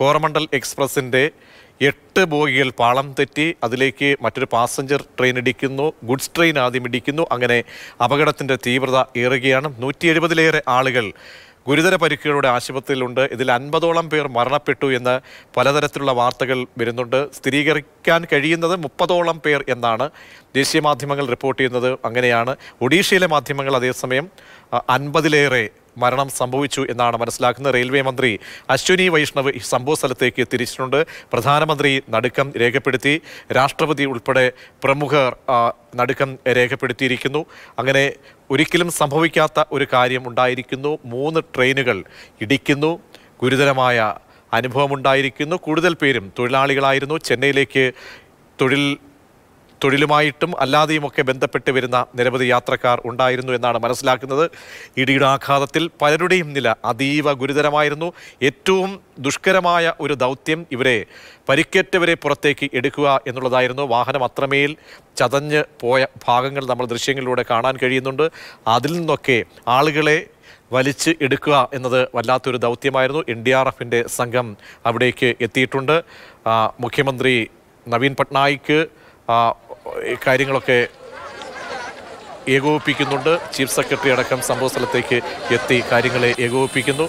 കോറമണ്ഡൽ എക്സ്പ്രസിൻ്റെ എട്ട് ബോഗികൾ പാളം തെറ്റി അതിലേക്ക് മറ്റൊരു പാസഞ്ചർ ട്രെയിൻ ഇടിക്കുന്നു ഗുഡ്സ് ട്രെയിൻ ആദ്യം ഇടിക്കുന്നു അങ്ങനെ അപകടത്തിൻ്റെ തീവ്രത ഏറുകയാണ് നൂറ്റി എഴുപതിലേറെ ആളുകൾ ഗുരുതര പരിക്കുകളുടെ ആശുപത്രിയിലുണ്ട് ഇതിൽ അൻപതോളം പേർ മരണപ്പെട്ടു എന്ന് പലതരത്തിലുള്ള വാർത്തകൾ വരുന്നുണ്ട് സ്ഥിരീകരിക്കാൻ കഴിയുന്നത് മുപ്പതോളം പേർ എന്നാണ് ദേശീയ മാധ്യമങ്ങൾ റിപ്പോർട്ട് ചെയ്യുന്നത് അങ്ങനെയാണ് ഒഡീഷയിലെ മാധ്യമങ്ങൾ അതേസമയം അൻപതിലേറെ മരണം സംഭവിച്ചു എന്നാണ് മനസ്സിലാക്കുന്നത് റെയിൽവേ മന്ത്രി അശ്വിനി വൈഷ്ണവ് സംഭവ സ്ഥലത്തേക്ക് തിരിച്ചിട്ടുണ്ട് പ്രധാനമന്ത്രി നടുക്കം രേഖപ്പെടുത്തി രാഷ്ട്രപതി ഉൾപ്പെടെ പ്രമുഖർ നടുക്കം രേഖപ്പെടുത്തിയിരിക്കുന്നു അങ്ങനെ ഒരിക്കലും സംഭവിക്കാത്ത ഒരു കാര്യം ഉണ്ടായിരിക്കുന്നു മൂന്ന് ട്രെയിനുകൾ ഇടിക്കുന്നു ഗുരുതരമായ അനുഭവമുണ്ടായിരിക്കുന്നു കൂടുതൽ പേരും തൊഴിലാളികളായിരുന്നു ചെന്നൈയിലേക്ക് തൊഴിൽ തൊഴിലുമായിട്ടും അല്ലാതെയുമൊക്കെ ബന്ധപ്പെട്ട് വരുന്ന നിരവധി യാത്രക്കാർ ഉണ്ടായിരുന്നു എന്നാണ് മനസ്സിലാക്കുന്നത് ഇടിയുടെ ആഘാതത്തിൽ പലരുടെയും നില അതീവ ഗുരുതരമായിരുന്നു ഏറ്റവും ദുഷ്കരമായ ഒരു ദൗത്യം ഇവരെ പരിക്കേറ്റവരെ പുറത്തേക്ക് എടുക്കുക എന്നുള്ളതായിരുന്നു വാഹനം അത്രമേൽ ചതഞ്ഞ് പോയ ഭാഗങ്ങൾ നമ്മൾ ദൃശ്യങ്ങളിലൂടെ കാണാൻ കഴിയുന്നുണ്ട് അതിൽ നിന്നൊക്കെ ആളുകളെ വലിച്ച് എടുക്കുക എന്നത് വല്ലാത്തൊരു ദൗത്യമായിരുന്നു എൻ ഡി ആർ എഫിൻ്റെ സംഘം അവിടേക്ക് എത്തിയിട്ടുണ്ട് മുഖ്യമന്ത്രി നവീൻ പട്നായിക്ക് കാര്യങ്ങളൊക്കെ ഏകോപിപ്പിക്കുന്നുണ്ട് ചീഫ് സെക്രട്ടറി അടക്കം സംഭവ സ്ഥലത്തേക്ക് എത്തി കാര്യങ്ങളെ ഏകോപിപ്പിക്കുന്നു